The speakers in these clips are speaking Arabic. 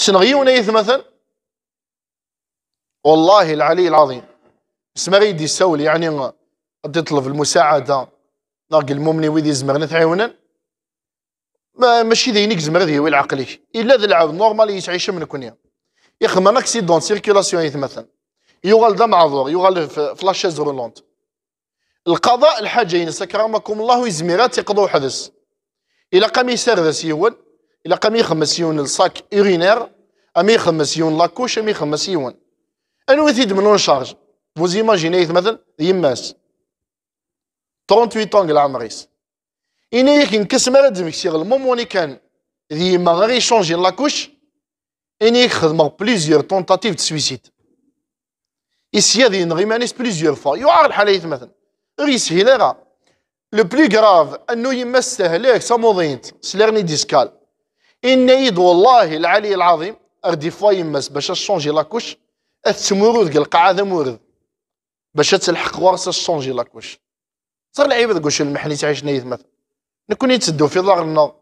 شنغيون غي مثلا والله العلي العظيم سما غيدي سول يعني غادي يطلب المساعده ناقل المؤمن ويدي يزمر نتعاونا ما ماشي ذينك زمر ذي عقلي الا ذا العبد نورمال يتعيش من كونيا يخدم ان اكسيدون سيركيلاسيون مثلا يغال دا معذور يغال لاشيز رولونت القضاء الحاجه ينسى الله ويزميرات يقضوا حدث الى قام يسردس يول إلا قام يخمس يون الساك إورينير ام يخمس يون لاكوش ام يخمس يون أنو يزيد من شارج فوز إيماجيني مثلا يماس 38 طونغ العمريس إني ياك نكس ما راد مكسيغ الموموني كان ذي ما غير يشونجي لاكوش إني يخدم بليزيور تونتاتيف دو سويسيد إسيا ذي نغيمانيس بليزيور فوا يعار الحال مثلا ريس هيلاغا لو بلو كراف انه يمس تهلاك ساموضينت سليرني ديسكال ان يدعو والله العلي العظيم اردي فوا يماس باش تشونجي لاكوش تمورود القاعده مورد باش تلحق ورث تشونجي لاكوش صار العيب تقولش المحني تعيش نايت مثلا نكون يتسدو في ظهر النار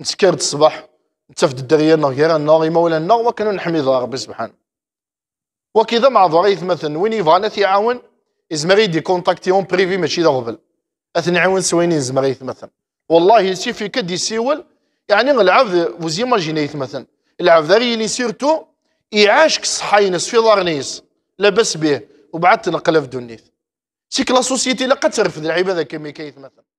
نسكر الصباح نتفد الدريه النار غير النار يمول النار وكانوا نحمي ظهر ربي سبحانه وكذا مع ظريف مثلا وين يبغانا يعاون إزمري دي كونتاكتي اون بريفي ماشي دا أثني اثنعاون سوينين زمر مثلا والله يسيفي كد يسيول يعني العبد ما جينيت مثلا العبد ريني سيرتو يعاشك الصحه في دار نيس لاباس به وبعد تنقلب دونيث سيك لا سوسيتي لا قد ترفض العباده كما كيف مثلا